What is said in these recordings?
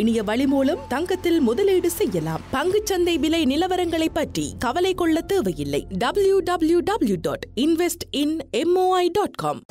இனிய வழி மூலம் தங்கத்தில் முதலீடு செய்யலாம் பங்குச்சந்தை விலை நிலவரங்களை பற்றி கவலை கொள்ள தேவையில்லை W W W dot invest in MOI dot com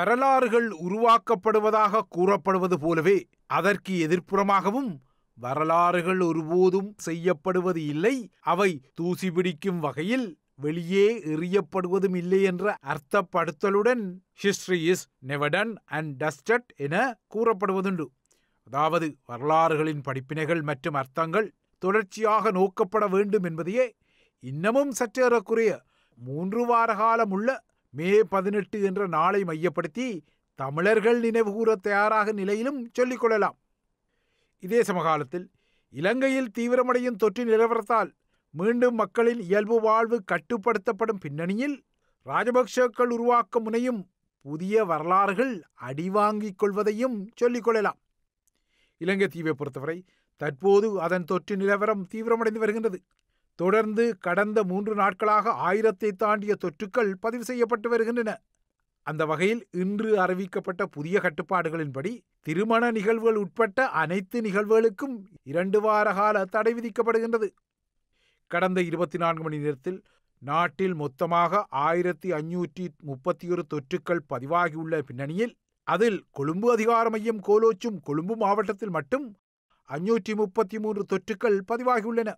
வரலாறுகள் உருவாக்கப்படுவதாக கூறப்படுவது போலவே அதற்கு எதிர்ப்புறமாகவும் வரலாறுகள் ஒருபோதும் செய்யப்படுவது இல்லை அவை தூசி பிடிக்கும் வகையில் வெளியே எறியப்படுவதும் இல்லை என்ற அர்த்தப்படுத்தலுடன் history is never done and dusted என கூறப்படுவதுண்டு அதாவது வரலாறுகளின் படிப்பினைகள் மற்றும் அர்த்தங்கள் தொடர்ச்சியாக நோக்கப்பட வேண்டும் என்பதையே இன்னமும் சற்றேறக்குரிய மூன்று வார காலம் உள்ள மே பதினெட்டு என்ற நாளை மையப்படுத்தி தமிழர்கள் நினைவுகூர தயாராக நிலையிலும் சொல்லிக்கொள்ளலாம் இதே சமகாலத்தில் இலங்கையில் தீவிரமடையும் தொற்று நிலவரத்தால் மீண்டும் மக்களின் இயல்பு வாழ்வு கட்டுப்படுத்தப்படும் பின்னணியில் ராஜபக்சேக்கள் உருவாக்க முனையும் புதிய வரலாறுகள் அடிவாங்கிக் கொள்வதையும் சொல்லிக்கொள்ளலாம் இலங்கை தீவை பொறுத்தவரை தற்போது அதன் தொற்று நிலவரம் தீவிரமடைந்து வருகின்றது தொடர்ந்து கடந்த மூன்று நாட்களாக ஆயிரத்தை தாண்டிய தொற்றுக்கள் பதிவு செய்யப்பட்டு வருகின்றன அந்த வகையில் இன்று அறிவிக்கப்பட்ட புதிய கட்டுப்பாடுகளின்படி திருமண நிகழ்வுகள் உட்பட்ட அனைத்து நிகழ்வுகளுக்கும் இரண்டு வார கால தடை விதிக்கப்படுகின்றது கடந்த இருபத்தி நான்கு மணி நேரத்தில் நாட்டில் மொத்தமாக ஆயிரத்தி ஐநூற்றி முப்பத்தி ஒரு தொற்றுக்கள் பதிவாகியுள்ள பின்னணியில் அதில் கொழும்பு அதிகார மையம் கோலோச்சும் கொழும்பு மாவட்டத்தில் மட்டும் அஞ்சூற்றி முப்பத்தி மூன்று தொற்றுக்கள் பதிவாகியுள்ளன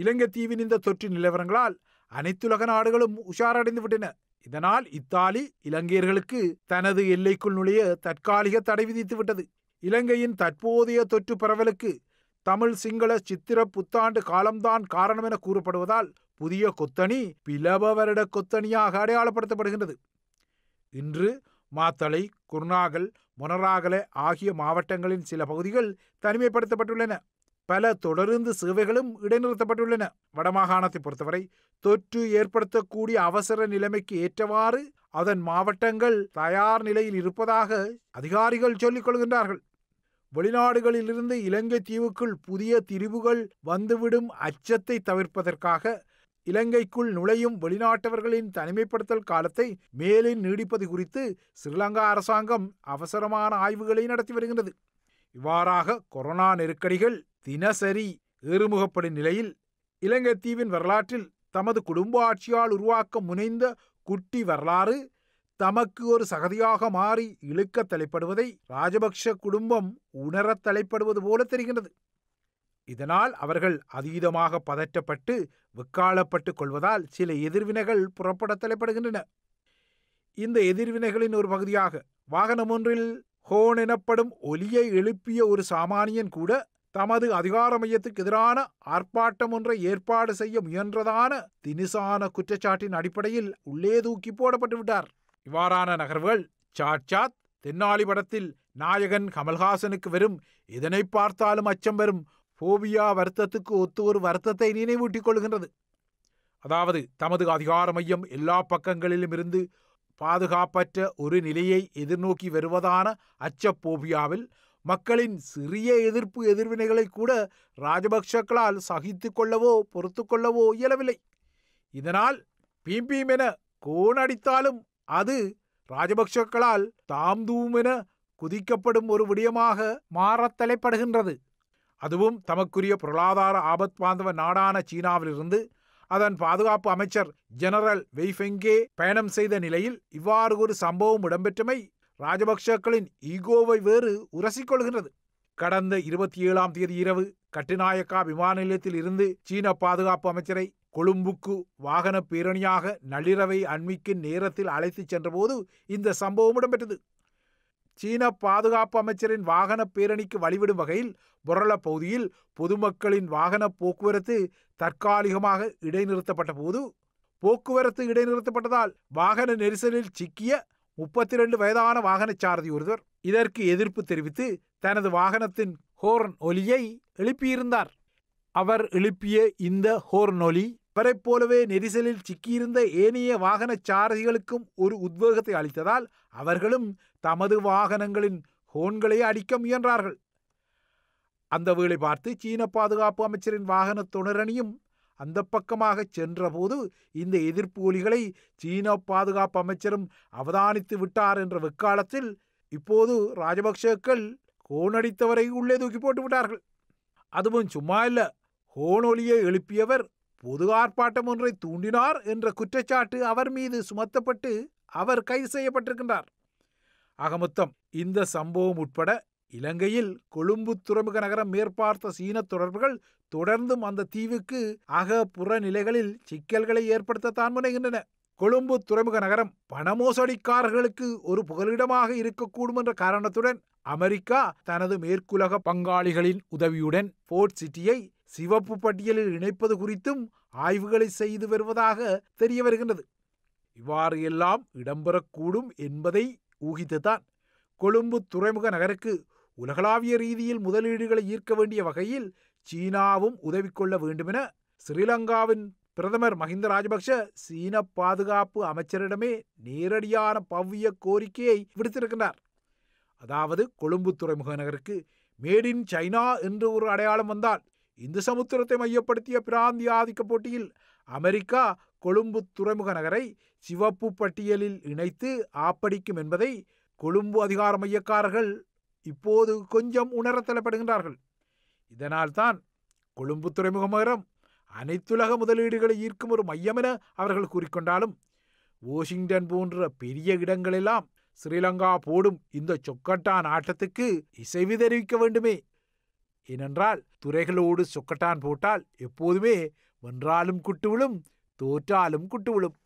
இலங்கை தீவின் இந்த தொற்று நிலவரங்களால் அனைத்துலக நாடுகளும் உஷாரடைந்து விட்டன இதனால் இத்தாலி இலங்கையர்களுக்கு தனது எல்லைக்குள் நுழைய தற்காலிக தடை விதித்து விட்டது இலங்கையின் தற்போதைய தொற்று பரவலுக்கு தமிழ் சிங்கள சித்திர புத்தாண்டு காலம்தான் காரணம் என கூறப்படுவதால் புதிய கொத்தணி பிளவ வருட கொத்தணியாக அடையாளப்படுத்தப்படுகின்றது இன்று மாத்தளை குருநாகல் மொனராகல ஆகிய மாவட்டங்களின் சில பகுதிகள் தனிமைப்படுத்தப்பட்டுள்ளன பல தொடருந்து சேவைகளும் இடைநிறுத்தப்பட்டுள்ளன வடமாகாணத்தை பொறுத்தவரை தொற்று ஏற்படுத்தக்கூடிய அவசர நிலைமைக்கு ஏற்றவாறு அதன் மாவட்டங்கள் தயார் நிலையில் இருப்பதாக அதிகாரிகள் சொல்லிக் கொள்கின்றார்கள் வெளிநாடுகளிலிருந்து இலங்கை தீவுக்குள் புதிய திரிவுகள் வந்துவிடும் அச்சத்தை தவிர்ப்பதற்காக இலங்கைக்குள் நுழையும் வெளிநாட்டவர்களின் தனிமைப்படுத்தல் காலத்தை மேலும் நீடிப்பது குறித்து ஸ்ரீலங்கா அரசாங்கம் அவசரமான ஆய்வுகளை நடத்தி வருகின்றது இவ்வாறாக கொரோனா நெருக்கடிகள் தினசரி ஏறுமுகப்படும் நிலையில் இலங்கை தீவின் வரலாற்றில் தமது குடும்ப ஆட்சியால் உருவாக்க முனைந்த குட்டி வரலாறு தமக்கு ஒரு சகதியாக மாறி இழுக்க தலைப்படுவதை ராஜபக்ஷ குடும்பம் உணரத் தலைப்படுவது போல தெரிகிறது இதனால் அவர்கள் அதீதமாக பதற்றப்பட்டு வெக்காலப்பட்டுக் கொள்வதால் சில எதிர்வினைகள் புறப்பட தலைப்படுகின்றன இந்த எதிர்வினைகளின் ஒரு பகுதியாக வாகனம் ஒன்றில் ஹோன் எனப்படும் ஒலியை எழுப்பிய ஒரு சாமானியன் கூட தமது அதிகார மையத்துக்கு எதிரான ஆர்ப்பாட்டம் ஒன்றை ஏற்பாடு செய்ய முயன்றதான தினிசான குற்றச்சாட்டின் அடிப்படையில் உள்ளே தூக்கி போடப்பட்டு விட்டார் இவ்வாறான நகர்வுகள் சாட்சாத் தென்னாளி படத்தில் நாயகன் கமல்ஹாசனுக்கு வெறும் இதனை பார்த்தாலும் அச்சம் வரும் போபியா வருத்தத்துக்கு ஒத்து ஒரு வருத்தத்தை நினைவூட்டிக் கொள்கின்றது அதாவது தமது அதிகார மையம் எல்லா பக்கங்களிலும் இருந்து பாதுகாப்பற்ற ஒரு நிலையை எதிர்நோக்கி வருவதான அச்சப்போபியாவில் மக்களின் சிறிய எதிர்ப்பு எதிர்வினைகளை கூட ராஜபக்ஷக்களால் சகித்து கொள்ளவோ பொறுத்து கொள்ளவோ இயலவில்லை இதனால் பீம் பீம் என கோணடித்தாலும் அது ராஜபக்ஷக்களால் தாம் தூம் என குதிக்கப்படும் ஒரு விடயமாக மாறத் தலைப்படுகின்றது அதுவும் தமக்குரிய பொருளாதார ஆபத் பாந்தவ நாடான சீனாவிலிருந்து அதன் பாதுகாப்பு அமைச்சர் ஜெனரல் வெய்ஃபெங்கே பயணம் செய்த நிலையில் இவ்வாறு ஒரு சம்பவம் இடம்பெற்றமை ராஜபக்ஷக்களின் ஈகோவை வேறு உரசிக்கொள்கின்றது கடந்த இருபத்தி ஏழாம் தேதி இரவு கட்டுநாயக்கா விமான நிலையத்தில் இருந்து சீன பாதுகாப்பு அமைச்சரை கொழும்புக்கு வாகன பேரணியாக நள்ளிரவை அண்மிக்கும் நேரத்தில் அழைத்துச் சென்றபோது இந்த சம்பவம் இடம்பெற்றது சீன பாதுகாப்பு அமைச்சரின் வாகன பேரணிக்கு வழிவிடும் வகையில் புரள பகுதியில் பொதுமக்களின் வாகன போக்குவரத்து தற்காலிகமாக இடைநிறுத்தப்பட்ட போது போக்குவரத்து இடைநிறுத்தப்பட்டதால் வாகன நெரிசலில் சிக்கிய முப்பத்தி ரெண்டு வயதான வாகனச்சாரதி ஒருவர் இதற்கு எதிர்ப்பு தெரிவித்து தனது வாகனத்தின் ஹோர்ன் ஒலியை எழுப்பியிருந்தார் அவர் எழுப்பிய இந்த ஹோர்ன் ஒலி அவரைப் போலவே நெரிசலில் சிக்கியிருந்த ஏனைய வாகன சாரதிகளுக்கும் ஒரு உத்வேகத்தை அளித்ததால் அவர்களும் தமது வாகனங்களின் ஹோன்களை அடிக்க முயன்றார்கள் அந்த வேளை பார்த்து சீன பாதுகாப்பு அமைச்சரின் வாகன துணரணியும் அந்த பக்கமாக சென்றபோது இந்த எதிர்ப்பு ஒலிகளை சீன பாதுகாப்பு அமைச்சரும் அவதானித்து விட்டார் என்ற வெக்காலத்தில் இப்போது ராஜபக்சேக்கள் ஹோனடித்தவரை உள்ளே தூக்கி போட்டு விட்டார்கள் அதுவும் சும்மா இல்ல ஹோனொலியை எழுப்பியவர் பொது ஆர்ப்பாட்டம் ஒன்றை தூண்டினார் என்ற குற்றச்சாட்டு அவர் மீது சுமத்தப்பட்டு அவர் கைது செய்யப்பட்டிருக்கின்றார் அகமொத்தம் இந்த சம்பவம் உட்பட இலங்கையில் கொழும்பு துறைமுக நகரம் மேற்பார்த்த சீன தொடர்புகள் தொடர்ந்தும் அந்த தீவுக்கு அக புற நிலைகளில் சிக்கல்களை ஏற்படுத்தத்தான் முனைகின்றன கொழும்பு துறைமுக நகரம் பணமோசடிக்காரர்களுக்கு ஒரு புகலிடமாக இருக்கக்கூடும் என்ற காரணத்துடன் அமெரிக்கா தனது மேற்குலக பங்காளிகளின் உதவியுடன் போர்ட் சிட்டியை சிவப்பு பட்டியலில் இணைப்பது குறித்தும் ஆய்வுகளை செய்து வருவதாக தெரிய வருகின்றது இவ்வாறு எல்லாம் இடம்பெறக்கூடும் என்பதை ஊகித்துத்தான் கொழும்பு துறைமுக நகருக்கு உலகளாவிய ரீதியில் முதலீடுகளை ஈர்க்க வேண்டிய வகையில் சீனாவும் உதவிக்கொள்ள வேண்டுமென ஸ்ரீலங்காவின் பிரதமர் மஹிந்த ராஜபக்ஷ சீன பாதுகாப்பு அமைச்சரிடமே நேரடியான பவ்விய கோரிக்கையை விடுத்திருக்கிறார் அதாவது கொழும்பு துறைமுக நகருக்கு மேட் இன் சைனா என்று ஒரு அடையாளம் வந்தால் இந்து சமுத்திரத்தை மையப்படுத்திய பிராந்திய ஆதிக்க போட்டியில் அமெரிக்கா கொழும்பு துறைமுக நகரை சிவப்பு பட்டியலில் இணைத்து ஆப்படிக்கும் என்பதை கொழும்பு அதிகார மையக்காரர்கள் இப்போது கொஞ்சம் உணர தலைப்படுகின்றார்கள் இதனால்தான் கொழும்பு துறைமுகம் அனைத்துலக முதலீடுகளை ஈர்க்கும் ஒரு மையம் என அவர்கள் கூறிக்கொண்டாலும் வாஷிங்டன் போன்ற பெரிய இடங்களெல்லாம் ஸ்ரீலங்கா போடும் இந்த சொக்கட்டான் ஆட்டத்துக்கு இசைவு தெரிவிக்க வேண்டுமே ஏனென்றால் துறைகளோடு சொக்கட்டான் போட்டால் எப்போதுமே வென்றாலும் குட்டுவிழும் தோற்றாலும் குட்டுவிழும்